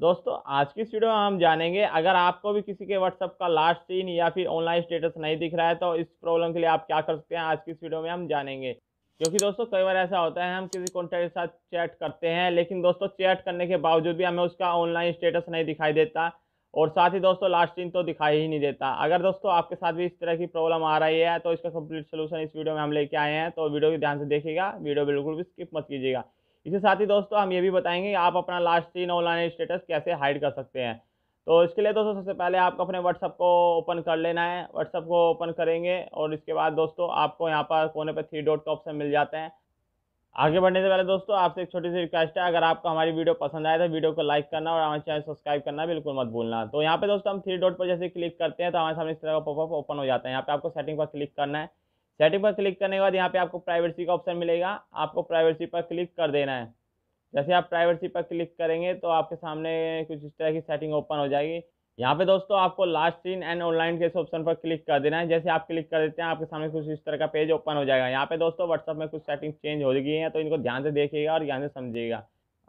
दोस्तों आज की इस वीडियो में हम जानेंगे अगर आपको भी किसी के व्हाट्सअप का लास्ट सीन या फिर ऑनलाइन स्टेटस नहीं दिख रहा है तो इस प्रॉब्लम के लिए आप क्या कर सकते हैं आज की इस वीडियो में हम जानेंगे क्योंकि दोस्तों कई बार ऐसा होता है हम किसी कॉन्टैक्ट के साथ चैट करते हैं लेकिन दोस्तों चैट करने के बावजूद भी हमें उसका ऑनलाइन स्टेटस नहीं दिखाई देता और साथ ही दोस्तों लास्ट सीन तो दिखाई ही नहीं देता अगर दोस्तों आपके साथ भी इस तरह की प्रॉब्लम आ रही है तो इसका कम्प्लीट सोल्यूशन इस वीडियो में हम लेके आए हैं तो वीडियो को ध्यान से देखिएगा वीडियो बिल्कुल भी स्किप मत कीजिएगा इसी साथ ही दोस्तों हम ये भी बताएंगे आप अपना लास्ट तीन ऑनलाइन स्टेटस कैसे हाइड कर सकते हैं तो इसके लिए दोस्तों सबसे पहले आपको अपने व्हाट्सअप को ओपन कर लेना है व्हाट्सअप को ओपन करेंगे और इसके बाद दोस्तों आपको यहाँ पर कोने पर थ्री डॉट का ऑप्शन मिल जाते हैं आगे बढ़ने से पहले दोस्तों आपसे एक छोटी सी रिक्वेस्ट है अगर आपको हमारी वीडियो पसंद आए तो वीडियो को लाइक करना और हमारे चैनल सब्सक्राइब करना बिल्कुल मत भूलना तो यहाँ पे दोस्तों हम थ्री डॉट पर जैसे क्लिक करते हैं तो हमारे सामने इस तरह का पॉपअप ओपन हो जाता है यहाँ पे आपको सेटिंग पर क्लिक करना है सेटिंग पर क्लिक करने के बाद यहाँ पे आपको प्राइवेसी का ऑप्शन मिलेगा आपको प्राइवेसी पर क्लिक कर देना है जैसे आप प्राइवेसी पर क्लिक करेंगे तो आपके सामने कुछ इस तरह की सेटिंग ओपन हो जाएगी यहाँ पे दोस्तों आपको लास्ट सीन एंड ऑनलाइन के ऑप्शन पर क्लिक कर देना है जैसे आप क्लिक कर देते हैं आपके सामने कुछ इस तरह का पेज ओपन हो जाएगा यहाँ पे दोस्तों व्हाट्सअप में कुछ सेटिंग चेंज हो गई है तो इनको ध्यान से देखिएगा और ध्यान से समझिएगा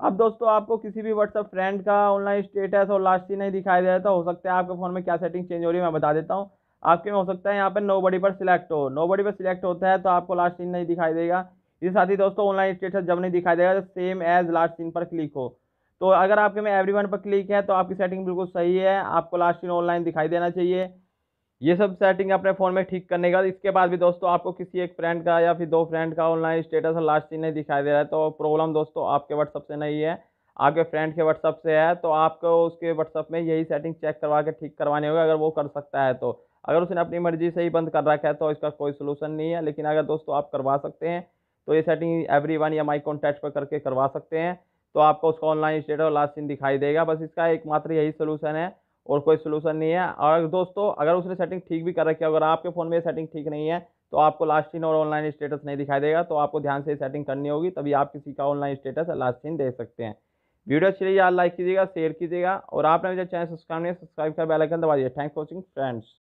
अब दोस्तों आपको किसी भी व्हाट्सअप फ्रेंड का ऑनलाइन स्टेटस और लास्ट सीन नहीं दिखाई दे रहा था तो हो सकता है आपके फ़ोन में क्या सेटिंग चेंज हो रही है मैं बता देता हूँ आपके में हो सकता है यहाँ पर नो बडी पर सिलेक्ट हो नो बडी पर सिलेक्ट होता है तो आपको लास्ट सीन नहीं दिखाई देगा ये साथ ही दोस्तों ऑनलाइन स्टेटस जब नहीं दिखाई देगा तो सेम एज लास्ट सीन पर क्लिक हो तो अगर आपके में एवरी पर क्लिक है तो आपकी सेटिंग बिल्कुल सही है आपको लास्ट सीन ऑनलाइन दिखाई देना चाहिए ये सब सेटिंग अपने फ़ोन में ठीक करने का इसके बाद भी दोस्तों आपको किसी एक फ्रेंड का या फिर दो फ्रेंड का ऑनलाइन स्टेटस और लास्ट सीन नहीं दिखाई दे रहा है तो प्रॉब्लम दोस्तों आपके व्हाट्सअप से नहीं है आपके फ्रेंड के व्हाट्सअप से है तो आपको उसके व्हाट्सअप में यही सेटिंग चेक करवा के ठीक करवानी होगी अगर वो कर सकता है तो अगर उसने अपनी मर्जी से ही बंद कर रखा है तो इसका कोई सलूशन नहीं है लेकिन अगर दोस्तों आप करवा सकते हैं तो ये सेटिंग एवरी वन या माई कॉन्टैक्ट पर करके करवा सकते हैं तो आपको उसका ऑनलाइन स्टेटस और लास्ट सीन दिखाई देगा बस इसका एकमात्र यही सोलूशन है और कोई सोलूशन नहीं है और दोस्तों अगर उसने सेटिंग ठीक भी कर रखी है अगर आपके फ़ोन में सेटिंग ठीक नहीं है तो आपको लास्ट सीन और ऑनलाइन स्टेटस नहीं दिखाई देगा तो आपको ध्यान से सेटिंग करनी होगी तभी आप किसी का ऑनलाइन स्टेटस लास्ट सीन देख सकते हैं वीडियो अच्छी लगी लाइक कीजिएगा शेयर कीजिएगा और आपने मेरे चैनल सब्सक्राइब नहीं सब्सक्राइब कर बेलाइकन दबा दिए थैंक्स वॉचिंग फ्रेंड्स